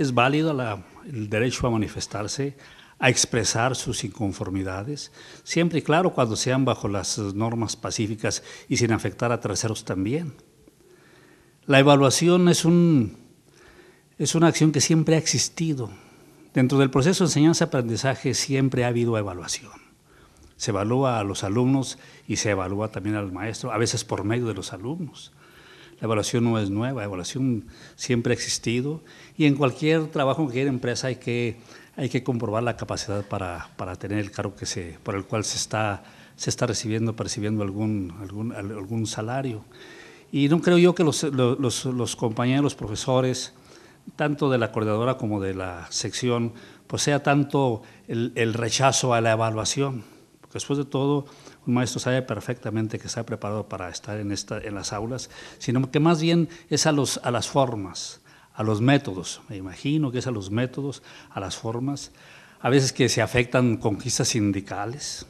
es válido el derecho a manifestarse, a expresar sus inconformidades, siempre y claro cuando sean bajo las normas pacíficas y sin afectar a terceros también. La evaluación es, es una acción que siempre ha existido. Dentro del proceso de enseñanza-aprendizaje siempre ha habido evaluación. Se evalúa a los alumnos y se evalúa también al maestro, a veces por medio de los alumnos. La evaluación no es nueva, la evaluación siempre ha existido y en cualquier trabajo, en cualquier empresa hay que, hay que comprobar la capacidad para, tener el cargo que se, por el cual se está, se está recibiendo, percibiendo algún, algún, salario. Y no creo yo que los, los, los compañeros, profesores, tanto de la coordinadora como de la sección, pues sea tanto el rechazo a la evaluación después de todo, un maestro sabe perfectamente que está preparado para estar en, en las aulas, sino que más bien es a, los, a las formas, a los métodos. Me imagino que es a los métodos, a las formas, a veces que se afectan conquistas sindicales.